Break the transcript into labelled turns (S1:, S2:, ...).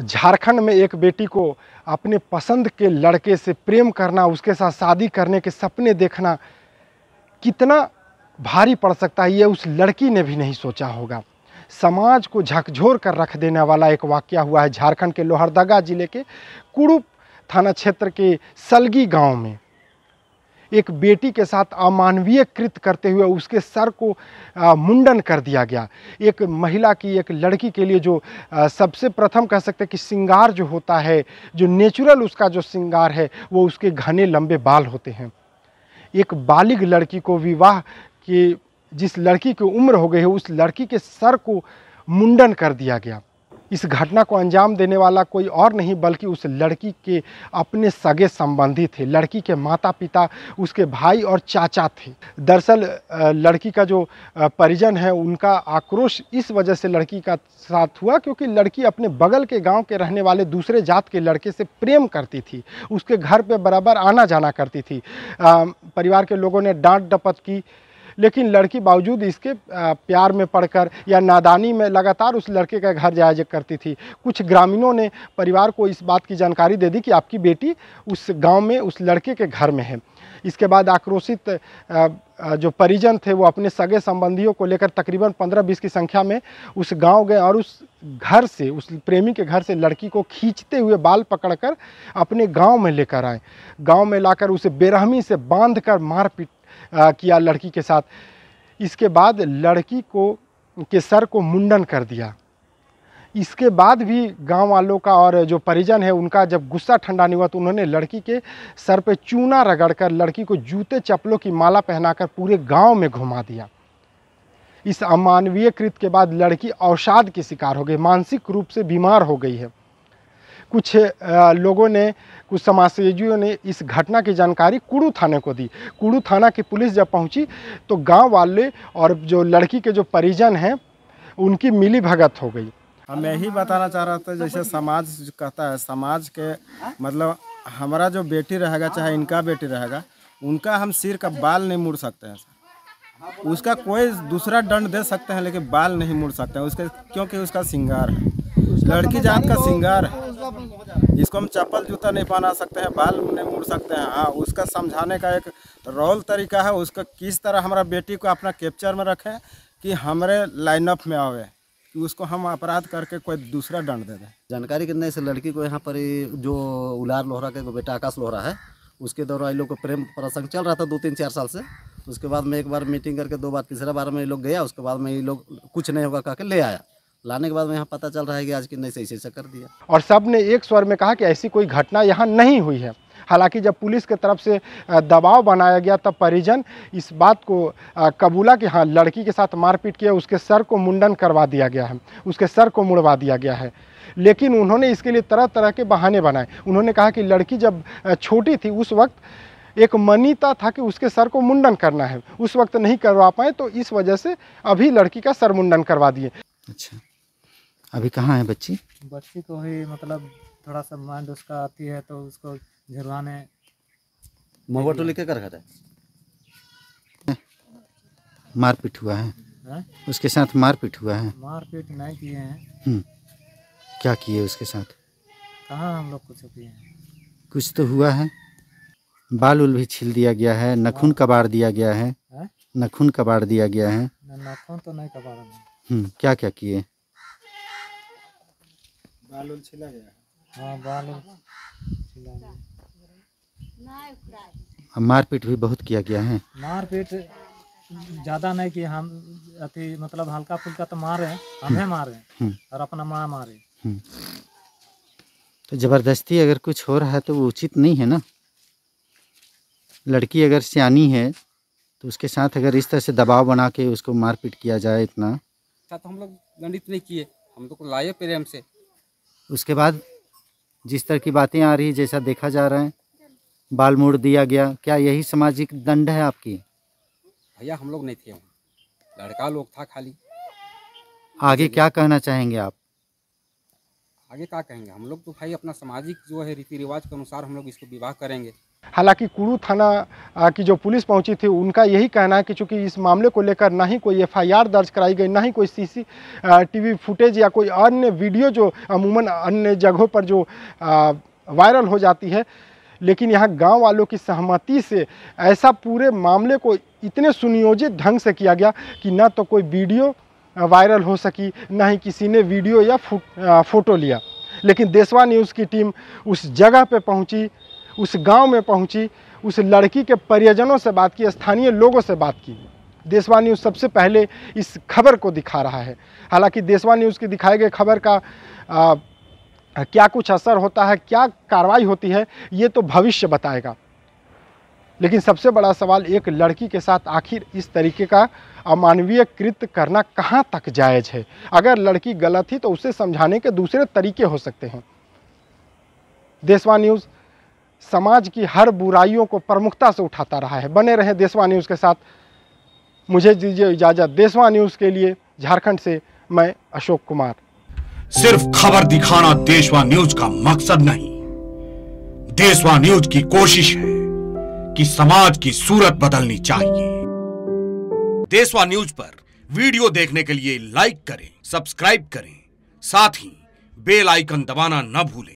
S1: झारखंड में एक बेटी को अपने पसंद के लड़के से प्रेम करना उसके साथ शादी करने के सपने देखना कितना भारी पड़ सकता है ये उस लड़की ने भी नहीं सोचा होगा समाज को झकझोर कर रख देने वाला एक वाक्य हुआ है झारखंड के लोहरदगा जिले के कुरूप थाना क्षेत्र के सलगी गांव में एक बेटी के साथ अमानवीय कृत करते हुए उसके सर को मुंडन कर दिया गया एक महिला की एक लड़की के लिए जो सबसे प्रथम कह सकते हैं कि श्रृंगार जो होता है जो नेचुरल उसका जो श्रृंगार है वो उसके घने लंबे बाल होते हैं एक बालिग लड़की को विवाह की जिस लड़की की उम्र हो गई है उस लड़की के सर को मुंडन कर दिया गया इस घटना को अंजाम देने वाला कोई और नहीं बल्कि उस लड़की के अपने सगे संबंधी थे लड़की के माता पिता उसके भाई और चाचा थे दरअसल लड़की का जो परिजन है उनका आक्रोश इस वजह से लड़की का साथ हुआ क्योंकि लड़की अपने बगल के गांव के रहने वाले दूसरे जात के लड़के से प्रेम करती थी उसके घर पर बराबर आना जाना करती थी परिवार के लोगों ने डांट डपत की लेकिन लड़की बावजूद इसके प्यार में पड़कर या नादानी में लगातार उस लड़के का घर जाया करती थी कुछ ग्रामीणों ने परिवार को इस बात की जानकारी दे दी कि आपकी बेटी उस गाँव में उस लड़के के घर में है इसके बाद आक्रोशित जो परिजन थे वो अपने सगे संबंधियों को लेकर तकरीबन पंद्रह बीस की संख्या में उस गांव गए और उस घर से उस प्रेमी के घर से लड़की को खींचते हुए बाल पकड़कर अपने गांव में लेकर आए गांव में लाकर उसे बेरहमी से बांधकर मारपीट किया लड़की के साथ इसके बाद लड़की को के सर को मुंडन कर दिया इसके बाद भी गांव वालों का और जो परिजन है उनका जब गुस्सा ठंडा नहीं हुआ तो उन्होंने लड़की के सर पे चूना रगड़कर लड़की को जूते चप्पलों की माला पहनाकर पूरे गांव में घुमा दिया इस अमानवीय कृत्य के बाद लड़की अवसाद के शिकार हो गई मानसिक रूप से बीमार हो गई है कुछ लोगों ने कुछ समाजसेवियों ने इस घटना की जानकारी कुड़ू थाने को दी कुड़ू थाना की पुलिस जब पहुंची तो गांव वाले और जो लड़की के जो परिजन हैं उनकी मिली भगत हो गई हम हाँ, यही बताना चाह रहा था जैसे समाज कहता है समाज के मतलब हमारा जो बेटी रहेगा चाहे इनका बेटी रहेगा उनका हम सिर का बाल नहीं मुड़ सकते हैं उसका कोई दूसरा दंड दे सकते हैं लेकिन बाल नहीं मुड़ सकते हैं उसके क्योंकि उसका सिंगार है लड़की जात का सिंगार
S2: है
S1: इसको हम चप्पल जूता नहीं पहना सकते हैं बाल नहीं मुड़ सकते हैं हाँ उसका समझाने का एक रोल तरीका है उसका किस तरह हमारा बेटी को अपना कैप्चर में रखें कि हमारे लाइनअप में आवे कि उसको हम अपराध करके कोई दूसरा दंड दे दें जानकारी के नहीं से लड़की को यहाँ पर
S2: जो उलार लोहरा के बेटा आकाश लोहरा है उसके दौरान लोग को प्रेम प्रसंग चल रहा था दो तीन चार साल से उसके बाद में एक बार मीटिंग करके दो बार तीसरा बार में ये लोग गया उसके बाद में ये लोग कुछ नहीं होगा कह के ले आया लाने के बाद में यहाँ पता चल रहा है कि आज की नहीं ऐसे ऐसा कर दिया
S1: और सब ने एक स्वर में कहा कि ऐसी कोई घटना यहाँ नहीं हुई है हालांकि जब पुलिस की तरफ से दबाव बनाया गया तब परिजन इस बात को कबूला कि हाँ लड़की के साथ मारपीट किया उसके सर को मुंडन करवा दिया गया है उसके सर को मुड़वा दिया गया है लेकिन उन्होंने इसके लिए तरह तरह के बहाने बनाए उन्होंने कहा कि लड़की जब छोटी थी उस वक्त एक मनीता था कि उसके सर को मुंडन करना है उस वक्त नहीं करवा पाए तो इस वजह से अभी लड़की का सर मुंडन करवा दिए अच्छा
S2: अभी कहाँ है बच्ची बच्ची को तो ही मतलब थोड़ा सा माइंड उसका आती है तो उसको झुरवाने मोबाइल तो लेके कर घर है मारपीट हुआ है, है? हाँ? उसके साथ मारपीट हुआ है मारपीट नहीं किए हैं हम्म। क्या किए उसके साथ कहाँ हम लोग कुछ किए हैं कुछ तो हुआ है बाल उल भी छील दिया गया है नखून कबाड़ दिया गया है हाँ? नखून कबाड़ दिया गया है
S1: नखून तो नहीं कबाड़ा
S2: हम्म। क्या क्या किए
S1: बाल उल छिला गया हाँ बाल छिला गया
S2: मारपीट भी बहुत किया गया है
S1: मारपीट ज़्यादा नहीं कि हम अति मतलब हल्का फुल्का तो मारे हमें हम्म। मारे हम्म। और अपना माँ मारे
S2: हम्म। तो ज़बरदस्ती अगर कुछ हो रहा है तो वो उचित नहीं है ना लड़की अगर सियानी है तो उसके साथ अगर इस तरह से दबाव बना के उसको मारपीट किया जाए इतना तो हम लोग दंडित नहीं किए हम लोग को तो लाए प्रेम से उसके बाद जिस तरह की बातें आ रही जैसा देखा जा रहा है बाल मोड़ दिया गया क्या यही सामाजिक दंड है आपकी भैया हम लोग नहीं थे लड़का लोग था खाली आगे क्या कहना चाहेंगे आप आगे क्या कहेंगे हम लोग तो भाई अपना सामाजिक जो है रीति रिवाज के अनुसार हम लोग इसको विवाह करेंगे
S1: हालांकि कुरू थाना की जो पुलिस पहुंची थी उनका यही कहना है कि चूंकि इस मामले को लेकर ना ही कोई एफआईआर दर्ज कराई गई ना ही कोई सीसीटीवी फुटेज या कोई अन्य वीडियो जो अमूमन अन्य जगहों पर जो वायरल हो जाती है लेकिन यहाँ गांव वालों की सहमति से ऐसा पूरे मामले को इतने सुनियोजित ढंग से किया गया कि न तो कोई वीडियो वायरल हो सकी ना ही किसी ने वीडियो या फोटो लिया लेकिन देशवा न्यूज़ की टीम उस जगह पर पहुँची उस गांव में पहुंची उस लड़की के परिजनों से बात की स्थानीय लोगों से बात की देशवा न्यूज़ सबसे पहले इस खबर को दिखा रहा है हालांकि देशवा न्यूज़ की दिखाई गई खबर का आ, क्या कुछ असर होता है क्या कार्रवाई होती है ये तो भविष्य बताएगा लेकिन सबसे बड़ा सवाल एक लड़की के साथ आखिर इस तरीके का अमानवीय कृत्य करना कहाँ तक जायज़ है अगर लड़की गलत ही तो उसे समझाने के दूसरे तरीके हो सकते हैं देशवा न्यूज़ समाज की हर बुराइयों को प्रमुखता से उठाता रहा है बने रहें देशवा न्यूज़ के साथ मुझे दीजिए इजाज़त देशवा न्यूज़ के लिए झारखंड से मैं अशोक कुमार सिर्फ खबर दिखाना देशवा न्यूज का मकसद नहीं देशवा न्यूज की कोशिश है कि समाज की सूरत बदलनी चाहिए देशवा न्यूज पर वीडियो देखने के लिए लाइक करें सब्सक्राइब करें साथ ही बेल आइकन दबाना न भूलें